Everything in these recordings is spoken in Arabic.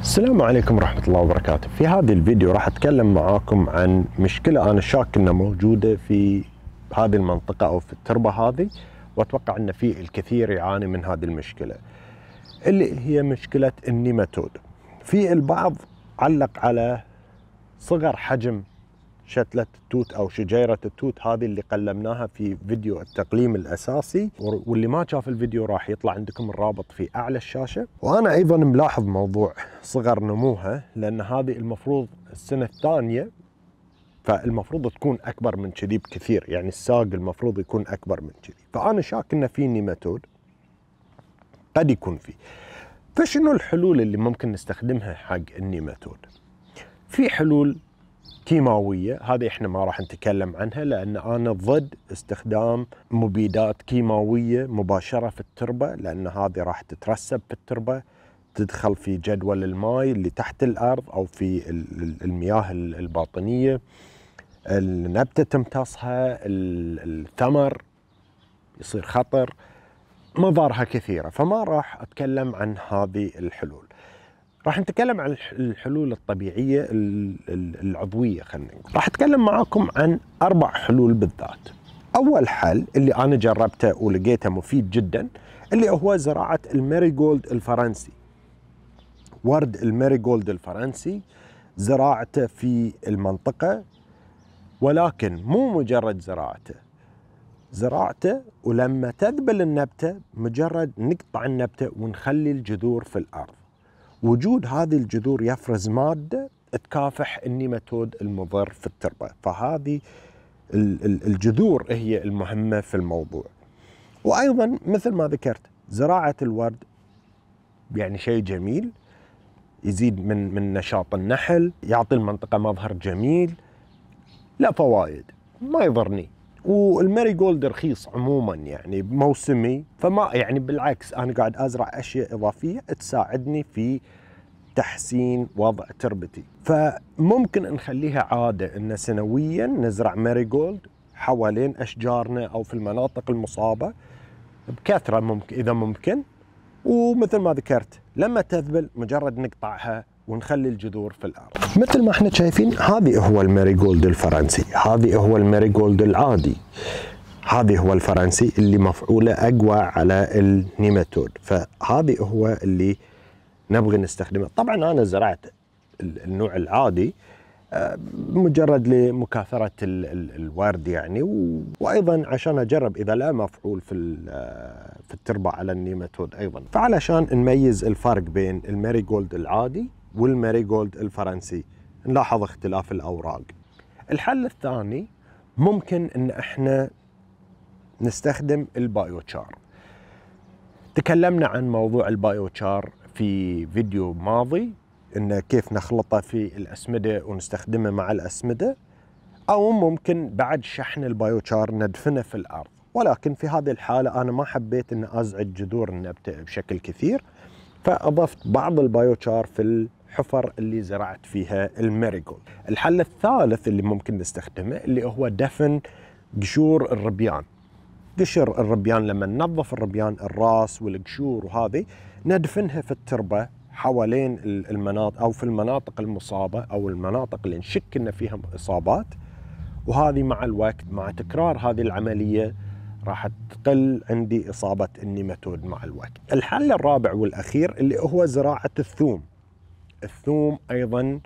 السلام عليكم ورحمة الله وبركاته في هذا الفيديو راح أتكلم معاكم عن مشكلة أنا شاك أنها موجودة في هذه المنطقة أو في التربة هذه وأتوقع أن في الكثير يعاني من هذه المشكلة اللي هي مشكلة النيماتود في البعض علق على صغر حجم شتلة التوت أو شجيرة التوت هذه اللي قلمناها في فيديو التقليم الأساسي واللي ما شاف الفيديو راح يطلع عندكم الرابط في أعلى الشاشة وأنا أيضا ملاحظ موضوع صغر نموها لأن هذه المفروض السنة الثانية فالمفروض تكون اكبر من كذي بكثير يعني الساق المفروض يكون اكبر من كذي فانا شاك انه في نيماتود قد يكون فيه فشنو الحلول اللي ممكن نستخدمها حق النيماتود في حلول كيماويه هذه احنا ما راح نتكلم عنها لان انا ضد استخدام مبيدات كيماويه مباشره في التربه لان هذه راح تترسب في التربه تدخل في جدول الماء اللي تحت الارض او في المياه الباطنيه النبته تمتصها الثمر يصير خطر مضارها كثيره فما راح اتكلم عن هذه الحلول راح نتكلم عن الحلول الطبيعية العضوية خلينا نقول راح أتكلم معاكم عن أربع حلول بالذات أول حل اللي أنا جربته ولقيته مفيد جدا اللي هو زراعة الماريجولد الفرنسي ورد الماريجولد الفرنسي زراعته في المنطقة ولكن مو مجرد زراعته زراعته ولما تذبل النبتة مجرد نقطع النبتة ونخلي الجذور في الأرض وجود هذه الجذور يفرز ماده تكافح النيماتود المضر في التربه فهذه الجذور هي المهمه في الموضوع وايضا مثل ما ذكرت زراعه الورد يعني شيء جميل يزيد من من نشاط النحل يعطي المنطقه مظهر جميل لا فوائد ما يضرني والماريجولد رخيص عموما يعني موسمي فما يعني بالعكس انا قاعد ازرع اشياء اضافيه تساعدني في تحسين وضع تربتي فممكن نخليها عاده ان سنويا نزرع ماريجولد حوالين اشجارنا او في المناطق المصابه بكثره ممكن اذا ممكن ومثل ما ذكرت لما تذبل مجرد نقطعها ونخلي الجذور في الارض مثل ما احنا شايفين هذه هو الماريجولد الفرنسي هذه هو الماريجولد العادي هذه هو الفرنسي اللي مفعوله اقوى على النيماتود فهذه هو اللي نبغي نستخدمه طبعا انا زرعت النوع العادي آه، مجرد لمكاثرة الورد يعني وأيضا عشان أجرب إذا لا مفعول في آه، في التربة على النيماتود أيضا فعلشان نميز الفرق بين الماريجولد العادي والماريجولد الفرنسي نلاحظ اختلاف الأوراق الحل الثاني ممكن أن احنا نستخدم البايوتشار تكلمنا عن موضوع البايوتشار في فيديو ماضي انه كيف نخلطه في الاسمده ونستخدمه مع الاسمده او ممكن بعد شحن البايوتشار ندفنه في الارض ولكن في هذه الحاله انا ما حبيت ان ازعج جذور النبته بشكل كثير فاضفت بعض البايوتشار في الحفر اللي زرعت فيها الماريجول الحل الثالث اللي ممكن نستخدمه اللي هو دفن قشور الربيان قشر الربيان لما ننظف الربيان الراس والقشور وهذه ندفنها في التربه حوالين المناطق او في المناطق المصابه او المناطق اللي نشك ان فيها اصابات وهذه مع الوقت مع تكرار هذه العمليه راح تقل عندي اصابه النيماتود مع الوقت. الحل الرابع والاخير اللي هو زراعه الثوم. الثوم ايضا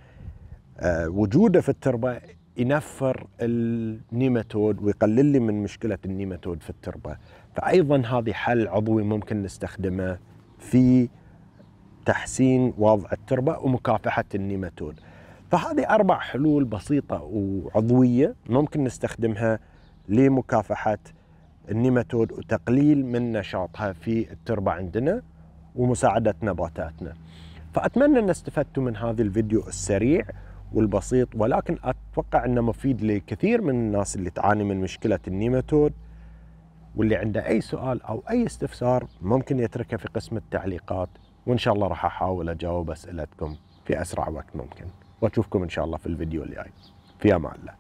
آه، وجوده في التربه ينفر النيماتود ويقلل لي من مشكله النيماتود في التربه فايضا هذه حل عضوي ممكن نستخدمه في تحسين وضع التربه ومكافحه النيماتود فهذه اربع حلول بسيطه وعضويه ممكن نستخدمها لمكافحه النيماتود وتقليل من نشاطها في التربه عندنا ومساعده نباتاتنا. فأتمنى أن استفدتوا من هذا الفيديو السريع والبسيط ولكن أتوقع أنه مفيد لكثير من الناس اللي تعاني من مشكلة النيماتود واللي عنده أي سؤال أو أي استفسار ممكن يتركه في قسم التعليقات وإن شاء الله راح أحاول أجاوب أسئلتكم في أسرع وقت ممكن وأشوفكم إن شاء الله في الفيديو الجاي في أمان الله